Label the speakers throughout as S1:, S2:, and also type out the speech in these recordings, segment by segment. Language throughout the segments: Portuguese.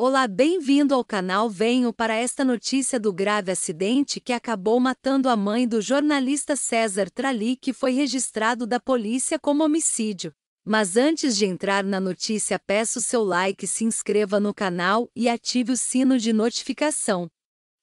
S1: Olá, bem-vindo ao canal. Venho para esta notícia do grave acidente que acabou matando a mãe do jornalista César Trali, que foi registrado da polícia como homicídio. Mas antes de entrar na notícia, peço seu like, se inscreva no canal e ative o sino de notificação.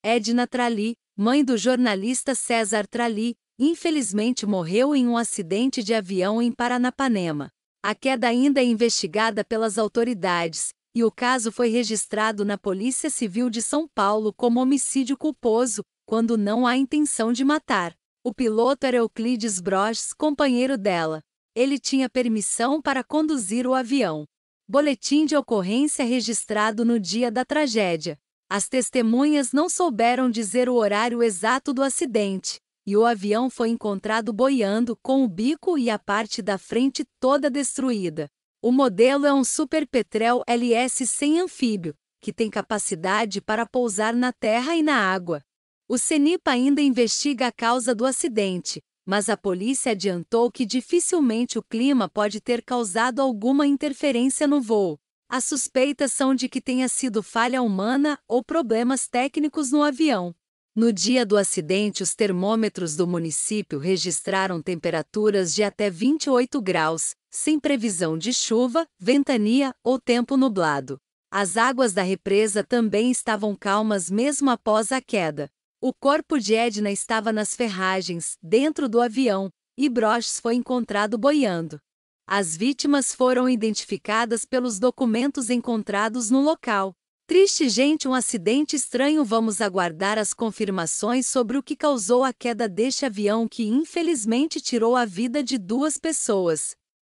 S1: Edna Trali, mãe do jornalista César Trali, infelizmente morreu em um acidente de avião em Paranapanema. A queda ainda é investigada pelas autoridades e o caso foi registrado na Polícia Civil de São Paulo como homicídio culposo, quando não há intenção de matar. O piloto era Euclides Broches, companheiro dela. Ele tinha permissão para conduzir o avião. Boletim de ocorrência registrado no dia da tragédia. As testemunhas não souberam dizer o horário exato do acidente, e o avião foi encontrado boiando com o bico e a parte da frente toda destruída. O modelo é um Super Petrel LS sem anfíbio, que tem capacidade para pousar na terra e na água. O CENIPA ainda investiga a causa do acidente, mas a polícia adiantou que dificilmente o clima pode ter causado alguma interferência no voo. As suspeitas são de que tenha sido falha humana ou problemas técnicos no avião. No dia do acidente, os termômetros do município registraram temperaturas de até 28 graus, sem previsão de chuva, ventania ou tempo nublado. As águas da represa também estavam calmas mesmo após a queda. O corpo de Edna estava nas ferragens, dentro do avião, e Broches foi encontrado boiando. As vítimas foram identificadas pelos documentos encontrados no local. Triste gente, um acidente estranho. Vamos aguardar as confirmações sobre o que causou a queda deste avião que infelizmente tirou a vida de duas pessoas.